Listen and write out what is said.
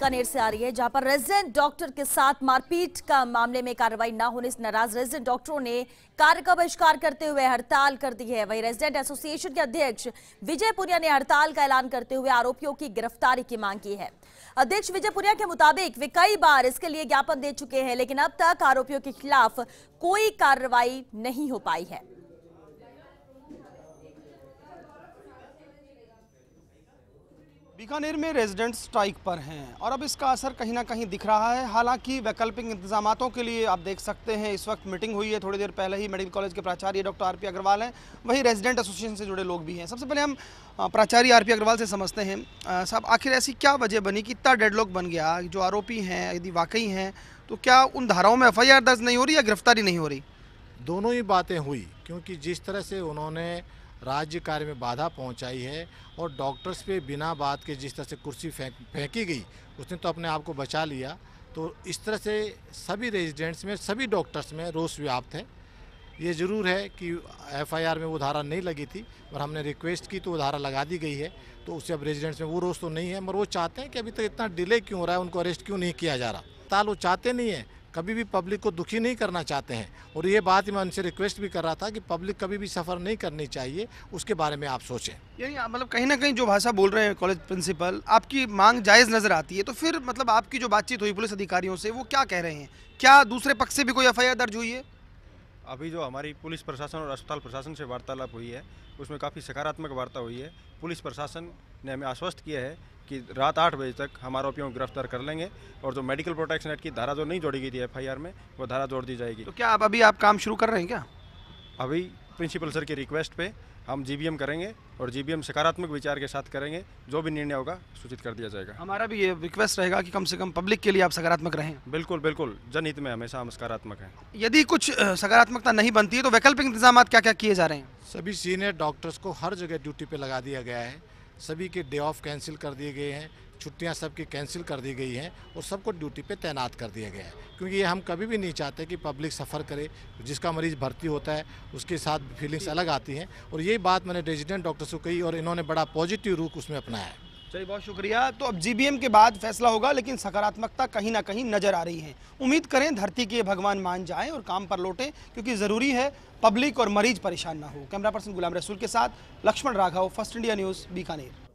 बीकानेर से आ रही है जहां पर रेजिडेंट डॉक्टर के साथ मारपीट का मामले में कार्रवाई ना होने से नाराज रेजिडेंट डॉक्टरों ने कार्य का बहिष्कार करते हुए हड़ताल कर दी है वहीं रेजिडेंट एसोसिएशन के अध्यक्ष विजय पुनिया ने हड़ताल का ऐलान करते हुए आरोपियों की गिरफ्तारी की मांग की है अध्यक्ष विजय पुनिया के मुताबिक वे कई बार इसके लिए ज्ञापन दे चुके हैं लेकिन अब तक आरोपियों के खिलाफ कोई कार्रवाई नहीं हो पाई है बीकानेर में रेजिडेंट स्ट्राइक पर हैं और अब इसका असर कहीं ना कहीं दिख रहा है हालांकि वैकल्पिक इंतजामों के लिए आप देख सकते हैं इस वक्त मीटिंग हुई है थोड़ी देर पहले ही मेडिकल कॉलेज के प्राचार्य डॉक्टर आर अग्रवाल हैं वहीं रेजिडेंट एसोसिएशन से जुड़े लोग भी हैं सबसे पहले हम प्राचार्य आर अग्रवाल से समझते हैं साहब आखिर ऐसी क्या वजह बनी कि इतना डेड बन गया जो आरोपी हैं यदि वाकई हैं तो क्या उन धाराओं में एफ दर्ज नहीं हो रही या गिरफ्तारी नहीं हो रही दोनों ही बातें हुई क्योंकि जिस तरह से उन्होंने राज्य कार्य में बाधा पहुंचाई है और डॉक्टर्स पे बिना बात के जिस तरह से कुर्सी फेंक फेंकी गई उसने तो अपने आप को बचा लिया तो इस तरह से सभी रेजिडेंट्स में सभी डॉक्टर्स में रोष व्याप्त है ये ज़रूर है कि एफआईआर में वो धारा नहीं लगी थी पर हमने रिक्वेस्ट की तो वो धारा लगा दी गई है तो उससे अब रेजिडेंट्स में वो रोष तो नहीं है मगर वो चाहते हैं कि अभी तक इतना डिले क्यों हो रहा है उनको अरेस्ट क्यों नहीं किया जा रहा ताल वो चाहते नहीं है कभी भी पब्लिक को दुखी नहीं करना चाहते हैं और ये बात मैं उनसे रिक्वेस्ट भी कर रहा था कि पब्लिक कभी भी सफ़र नहीं करनी चाहिए उसके बारे में आप सोचें यानी मतलब कहीं ना कहीं जो भाषा बोल रहे हैं कॉलेज प्रिंसिपल आपकी मांग जायज़ नज़र आती है तो फिर मतलब आपकी जो बातचीत हुई पुलिस अधिकारियों से वो क्या कह रहे हैं क्या दूसरे पक्ष से भी कोई एफ दर्ज हुई है अभी जो हमारी पुलिस प्रशासन और अस्पताल प्रशासन से वार्तालाप हुई है उसमें काफ़ी सकारात्मक वार्ता हुई है पुलिस प्रशासन ने हमें आश्वस्त किया है कि रात आठ बजे तक हम आरोपियों को गिरफ्तार कर लेंगे और जो मेडिकल प्रोटेक्शन एक्ट की धारा जो नहीं जोड़ी गई थी एफ में वो धारा जोड़ दी जाएगी तो क्या आप अभी आप काम शुरू कर रहे हैं क्या अभी प्रिंसिपल सर की रिक्वेस्ट पे हम जीबीएम करेंगे और जीबीएम सकारात्मक विचार के साथ करेंगे जो भी निर्णय होगा सूचित कर दिया जाएगा हमारा भी ये रिक्वेस्ट रहेगा कि कम से कम पब्लिक के लिए आप सकारात्मक रहें बिल्कुल बिल्कुल जनहित में हमेशा हम सकारात्मक हैं यदि कुछ सकारात्मकता नहीं बनती है तो वैकल्पिक इंतजाम क्या क्या किए जा रहे हैं सभी सीनियर डॉक्टर्स को हर जगह ड्यूटी पर लगा दिया गया है सभी के डे ऑफ कैंसिल कर दिए गए हैं छुट्टियाँ सबकी कैंसिल कर दी गई हैं और सबको ड्यूटी पे तैनात कर दिया गया है क्योंकि ये हम कभी भी नहीं चाहते कि पब्लिक सफ़र करे जिसका मरीज़ भर्ती होता है उसके साथ फीलिंग्स अलग आती हैं और यही बात मैंने रेजिडेंट डॉक्टर से कही और इन्होंने बड़ा पॉजिटिव रूप उसमें अपनाया है चलिए बहुत शुक्रिया तो अब जीबीएम के बाद फैसला होगा लेकिन सकारात्मकता कहीं ना कहीं नजर आ रही है उम्मीद करें धरती के भगवान मान जाएं और काम पर लौटें क्योंकि ज़रूरी है पब्लिक और मरीज परेशान ना हो कैमरा पर्सन गुलाम रसूल के साथ Laxman Raghav first India news Bikaner